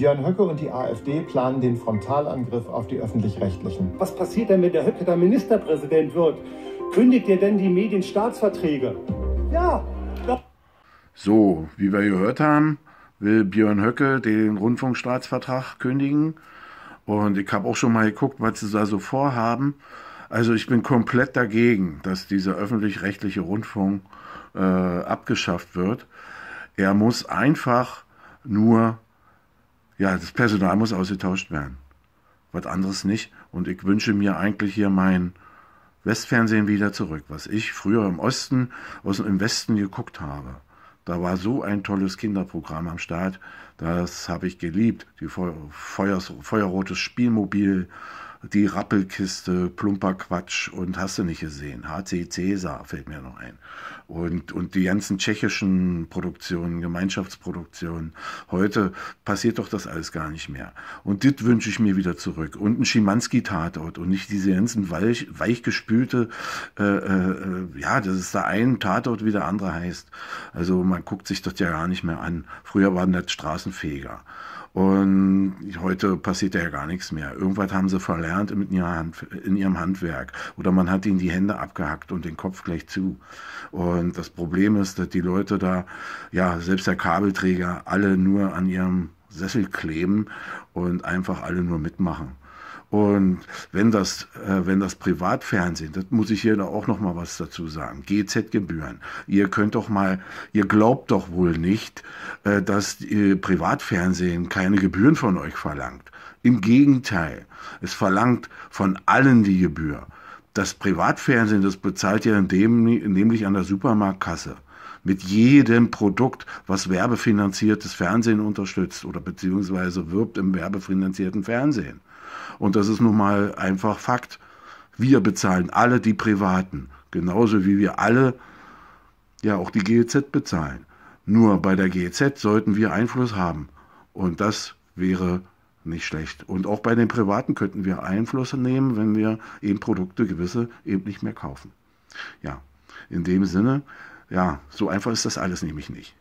Björn Höcke und die AfD planen den Frontalangriff auf die Öffentlich-Rechtlichen. Was passiert denn, wenn der Höcke dann Ministerpräsident wird? Kündigt er denn die Medienstaatsverträge? Ja! So, wie wir gehört haben, will Björn Höcke den Rundfunkstaatsvertrag kündigen. Und ich habe auch schon mal geguckt, was sie da so vorhaben. Also ich bin komplett dagegen, dass dieser öffentlich-rechtliche Rundfunk äh, abgeschafft wird. Er muss einfach nur ja, das Personal muss ausgetauscht werden. Was anderes nicht. Und ich wünsche mir eigentlich hier mein Westfernsehen wieder zurück, was ich früher im Osten, aus im Westen geguckt habe. Da war so ein tolles Kinderprogramm am Start. Das habe ich geliebt. Die Feu Feuers, feuerrotes Spielmobil, die Rappelkiste, plumper Quatsch und hast du nicht gesehen. HC Cäsar fällt mir noch ein. Und, und die ganzen tschechischen Produktionen, Gemeinschaftsproduktionen. Heute passiert doch das alles gar nicht mehr. Und das wünsche ich mir wieder zurück. Und ein Schimanski-Tatort und nicht diese ganzen weich, weichgespülte, äh, äh, ja, das ist da ein Tatort, wie der andere heißt. Also man guckt sich das ja gar nicht mehr an. Früher waren das Straßenfeger. Und heute passiert ja gar nichts mehr. Irgendwas haben sie verlernt in, ihrer Hand, in ihrem Handwerk. Oder man hat ihnen die Hände abgehackt und den Kopf gleich zu. Und das Problem ist, dass die Leute da, ja, selbst der Kabelträger, alle nur an ihrem Sessel kleben und einfach alle nur mitmachen. Und wenn das, äh, wenn das Privatfernsehen, das muss ich hier auch noch mal was dazu sagen, GZ-Gebühren. Ihr könnt doch mal, ihr glaubt doch wohl nicht, äh, dass äh, Privatfernsehen keine Gebühren von euch verlangt. Im Gegenteil, es verlangt von allen die Gebühr das Privatfernsehen, das bezahlt ja dem, nämlich an der Supermarktkasse mit jedem Produkt, was werbefinanziertes Fernsehen unterstützt oder beziehungsweise wirbt im werbefinanzierten Fernsehen. Und das ist nun mal einfach Fakt. Wir bezahlen alle die Privaten, genauso wie wir alle ja auch die GEZ bezahlen. Nur bei der GEZ sollten wir Einfluss haben. Und das wäre nicht schlecht. Und auch bei den Privaten könnten wir Einflüsse nehmen, wenn wir eben Produkte gewisse eben nicht mehr kaufen. Ja, in dem Sinne, ja, so einfach ist das alles nämlich nicht.